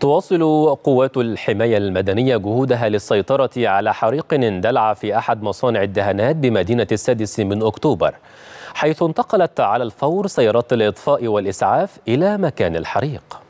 تواصل قوات الحماية المدنية جهودها للسيطرة على حريق اندلع في أحد مصانع الدهانات بمدينة السادس من أكتوبر حيث انتقلت على الفور سيارات الإطفاء والإسعاف إلى مكان الحريق